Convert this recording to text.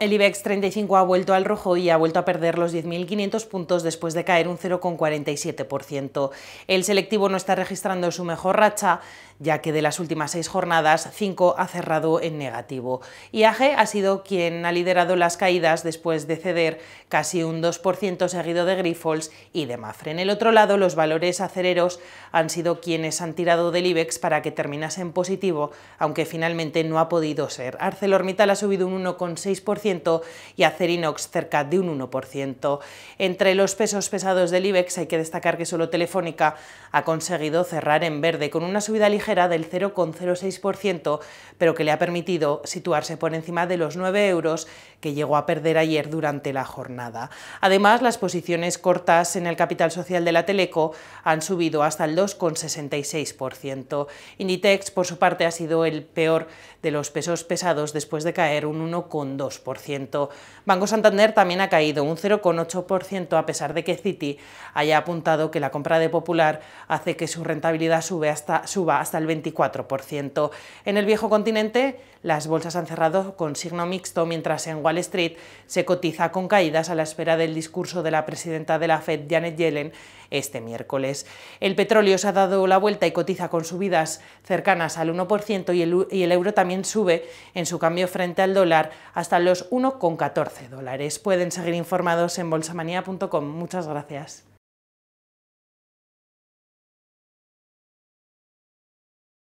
el IBEX 35 ha vuelto al rojo y ha vuelto a perder los 10.500 puntos después de caer un 0,47%. El selectivo no está registrando su mejor racha ya que de las últimas seis jornadas, cinco ha cerrado en negativo. IAG ha sido quien ha liderado las caídas después de ceder casi un 2% seguido de Grifols y de Mafre. En el otro lado, los valores acereros han sido quienes han tirado del IBEX para que terminase en positivo, aunque finalmente no ha podido ser. ArcelorMittal ha subido un 1,6% y Acerinox cerca de un 1%. Entre los pesos pesados del IBEX hay que destacar que solo Telefónica ha conseguido cerrar en verde, con una subida ligera era del 0,06%, pero que le ha permitido situarse por encima de los 9 euros que llegó a perder ayer durante la jornada. Además, las posiciones cortas en el capital social de la Teleco han subido hasta el 2,66%. Inditex, por su parte, ha sido el peor de los pesos pesados después de caer un 1,2%. Banco Santander también ha caído un 0,8% a pesar de que Citi haya apuntado que la compra de Popular hace que su rentabilidad sube hasta, suba hasta 24%. En el viejo continente, las bolsas han cerrado con signo mixto, mientras en Wall Street se cotiza con caídas a la espera del discurso de la presidenta de la Fed, Janet Yellen, este miércoles. El petróleo se ha dado la vuelta y cotiza con subidas cercanas al 1% y el, y el euro también sube en su cambio frente al dólar hasta los 1,14 dólares. Pueden seguir informados en bolsamanía.com. Muchas gracias.